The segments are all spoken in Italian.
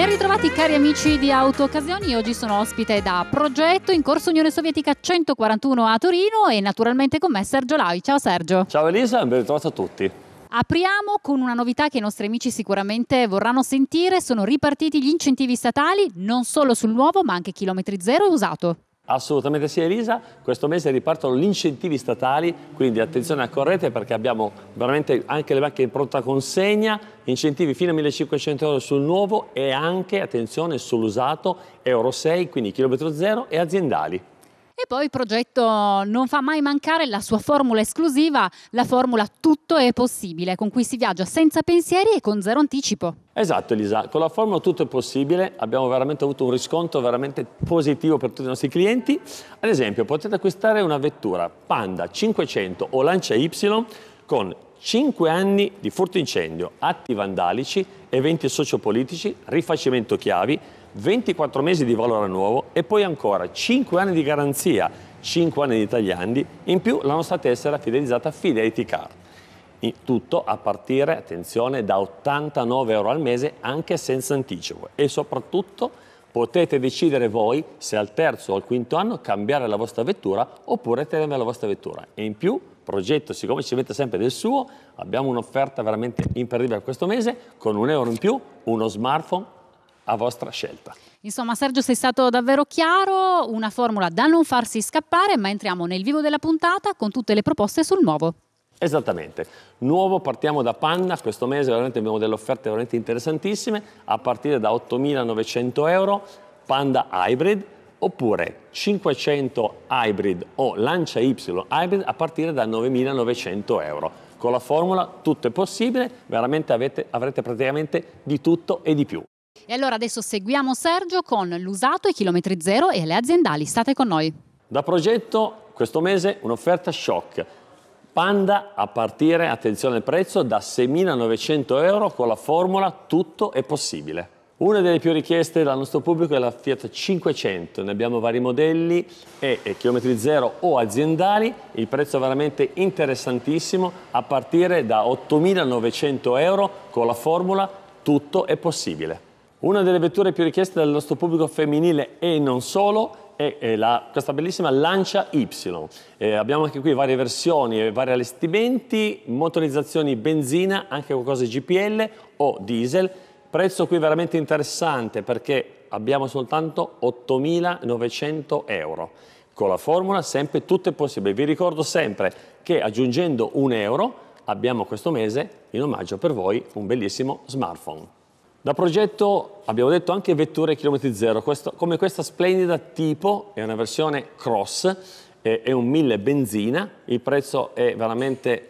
Ben ritrovati cari amici di Auto Occasioni, oggi sono ospite da Progetto in corso Unione Sovietica 141 a Torino e naturalmente con me Sergio Lai. Ciao Sergio. Ciao Elisa, ben ritrovato a tutti. Apriamo con una novità che i nostri amici sicuramente vorranno sentire, sono ripartiti gli incentivi statali non solo sul nuovo ma anche chilometri zero e usato. Assolutamente sì Elisa, questo mese ripartono gli incentivi statali, quindi attenzione a correte perché abbiamo veramente anche le macchine in pronta consegna, incentivi fino a 1500 euro sul nuovo e anche, attenzione, sull'usato Euro 6, quindi chilometro zero e aziendali. E poi il progetto non fa mai mancare la sua formula esclusiva, la formula tutto è possibile, con cui si viaggia senza pensieri e con zero anticipo. Esatto Elisa, con la formula tutto è possibile abbiamo veramente avuto un riscontro veramente positivo per tutti i nostri clienti. Ad esempio potete acquistare una vettura Panda 500 o Lancia Y con 5 anni di furto incendio, atti vandalici, eventi sociopolitici, rifacimento chiavi, 24 mesi di valore nuovo e poi ancora 5 anni di garanzia, 5 anni di tagliandi, in più la nostra tessera fidelizzata Fidelity Card. Tutto a partire, attenzione, da 89 euro al mese anche senza anticipo e soprattutto potete decidere voi se al terzo o al quinto anno cambiare la vostra vettura oppure tenere la vostra vettura e in più progetto, siccome ci mette sempre del suo, abbiamo un'offerta veramente imperdibile questo mese con un euro in più, uno smartphone a vostra scelta. Insomma, Sergio, sei stato davvero chiaro, una formula da non farsi scappare, ma entriamo nel vivo della puntata con tutte le proposte sul nuovo. Esattamente, nuovo partiamo da Panna, questo mese abbiamo delle offerte veramente interessantissime, a partire da 8.900 euro, Panda Hybrid, oppure 500 Hybrid o Lancia Y Hybrid a partire da 9.900 euro. Con la formula tutto è possibile, veramente avete, avrete praticamente di tutto e di più. E allora adesso seguiamo Sergio con l'usato e chilometri zero e le aziendali. State con noi. Da progetto questo mese un'offerta shock. Panda a partire, attenzione al prezzo, da 6.900 euro con la formula tutto è possibile. Una delle più richieste dal nostro pubblico è la Fiat 500, ne abbiamo vari modelli e, e chilometri zero o aziendali, il prezzo è veramente interessantissimo a partire da 8.900 euro con la formula tutto è possibile. Una delle vetture più richieste dal nostro pubblico femminile e non solo è la, questa bellissima Lancia Y. Eh, abbiamo anche qui varie versioni, e vari allestimenti, motorizzazioni benzina, anche qualcosa di GPL o diesel. Prezzo qui veramente interessante perché abbiamo soltanto 8.900 euro. Con la formula sempre tutto è possibile. Vi ricordo sempre che aggiungendo un euro abbiamo questo mese in omaggio per voi un bellissimo smartphone. Da progetto abbiamo detto anche vetture chilometri zero, questo, come questa splendida tipo, è una versione cross, è, è un 1000 benzina, il prezzo è veramente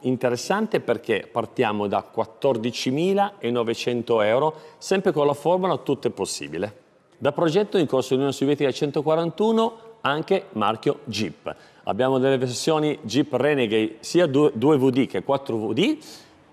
interessante perché partiamo da 14.900 euro, sempre con la formula tutto è possibile. Da progetto in corso Unione Sovietica 141 anche marchio Jeep. Abbiamo delle versioni Jeep Renegade sia 2VD che 4VD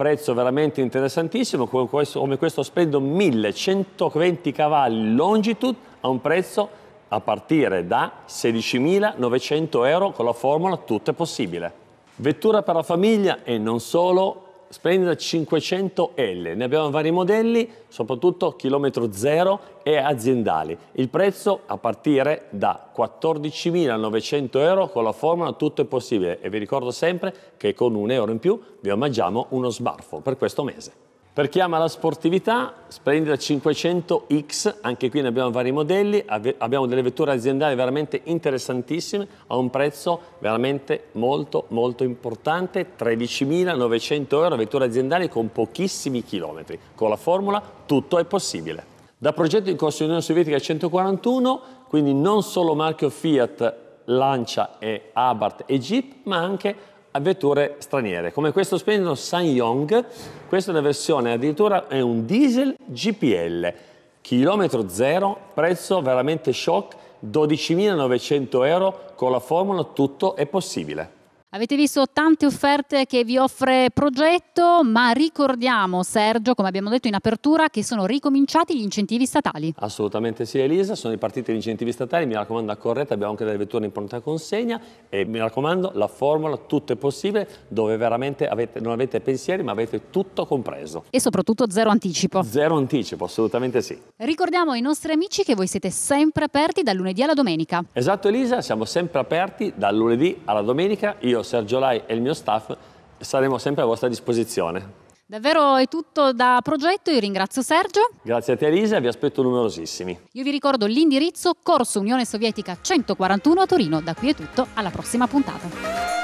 prezzo veramente interessantissimo, come questo, come questo spendo 1120 cavalli Longitude a un prezzo a partire da 16.900 euro con la formula tutto è possibile. Vettura per la famiglia e non solo, Splendida 500L, ne abbiamo vari modelli, soprattutto chilometro zero e aziendali. Il prezzo a partire da 14.900 euro con la formula tutto è possibile e vi ricordo sempre che con un euro in più vi omaggiamo uno sbarfo per questo mese. Per chi ama la sportività, Splendida 500X, anche qui ne abbiamo vari modelli, abbiamo delle vetture aziendali veramente interessantissime, a un prezzo veramente molto molto importante, 13.900 euro, vetture aziendali con pochissimi chilometri. Con la formula tutto è possibile. Da progetto in corso Unione Sovietica 141, quindi non solo marchio Fiat, Lancia e Abarth e Jeep, ma anche a vetture straniere, come questo splendido Sanyong, questa è una versione addirittura è un diesel GPL, chilometro zero, prezzo veramente shock, 12.900 euro, con la formula tutto è possibile. Avete visto tante offerte che vi offre progetto, ma ricordiamo, Sergio, come abbiamo detto in apertura, che sono ricominciati gli incentivi statali. Assolutamente sì, Elisa, sono ripartiti gli incentivi statali, mi raccomando, a abbiamo anche delle vetture in pronta consegna e mi raccomando, la formula, tutto è possibile, dove veramente avete, non avete pensieri, ma avete tutto compreso. E soprattutto zero anticipo. Zero anticipo, assolutamente sì. Ricordiamo ai nostri amici che voi siete sempre aperti dal lunedì alla domenica. Esatto, Elisa, siamo sempre aperti dal lunedì alla domenica. Io Sergio Lai e il mio staff saremo sempre a vostra disposizione. Davvero è tutto da progetto, io ringrazio Sergio. Grazie a te Elisa, vi aspetto numerosissimi. Io vi ricordo l'indirizzo Corso Unione Sovietica 141 a Torino. Da qui è tutto, alla prossima puntata.